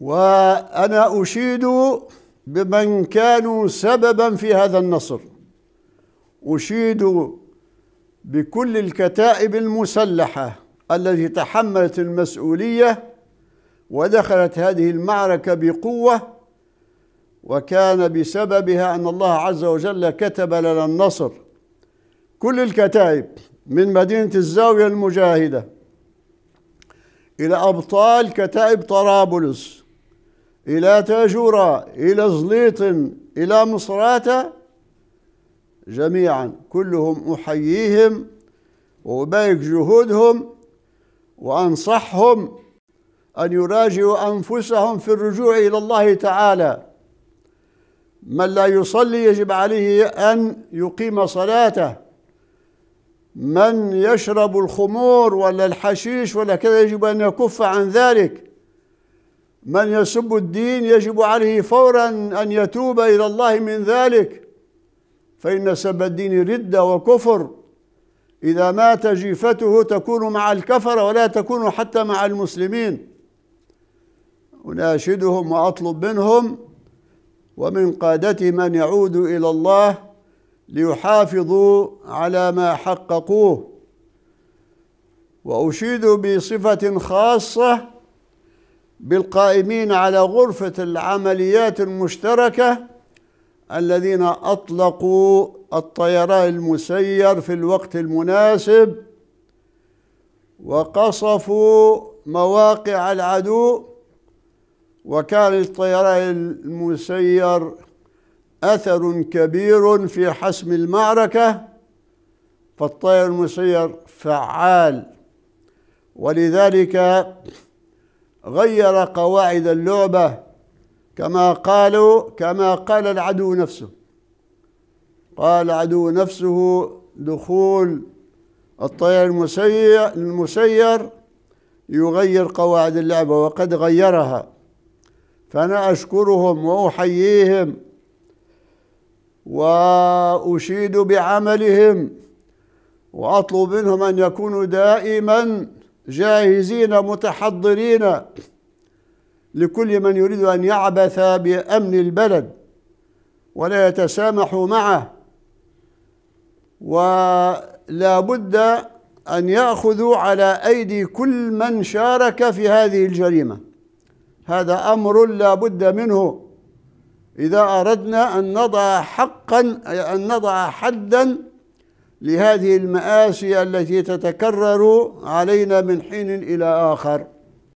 وأنا أشيد بمن كانوا سببا في هذا النصر أشيد بكل الكتائب المسلحة التي تحملت المسؤولية ودخلت هذه المعركة بقوة وكان بسببها أن الله عز وجل كتب لنا النصر كل الكتائب من مدينة الزاوية المجاهدة إلى أبطال كتائب طرابلس إلى تاجورا إلى زليط إلى مصراتة جميعا كلهم أحييهم وأبارك جهودهم وأنصحهم أن يراجعوا أنفسهم في الرجوع إلى الله تعالى من لا يصلي يجب عليه أن يقيم صلاته من يشرب الخمور ولا الحشيش ولا كذا يجب أن يكف عن ذلك من يسب الدين يجب عليه فورا أن يتوب إلى الله من ذلك فإن سب الدين ردة وكفر إذا مات جيفته تكون مع الكفر ولا تكون حتى مع المسلمين أناشدهم وأطلب منهم ومن قادتهم أن يعودوا إلى الله ليحافظوا على ما حققوه وأشيد بصفة خاصة بالقائمين على غرفة العمليات المشتركة الذين أطلقوا الطيران المسير في الوقت المناسب وقصفوا مواقع العدو وكان الطيران المسير أثر كبير في حسم المعركة فالطير المسير فعال ولذلك غير قواعد اللعبة كما قالوا كما قال العدو نفسه قال عدو نفسه دخول الطير المسير المسير يغير قواعد اللعبة وقد غيرها فأنا أشكرهم وأحييهم وأشيد بعملهم وأطلب منهم أن يكونوا دائماً جاهزين متحضرين لكل من يريد أن يعبث بأمن البلد ولا يتسامح معه ولا بد أن يأخذوا على أيدي كل من شارك في هذه الجريمة هذا أمر لا بد منه إذا أردنا أن نضع حقا أن نضع حدا لهذه المآسي التي تتكرر علينا من حين إلى آخر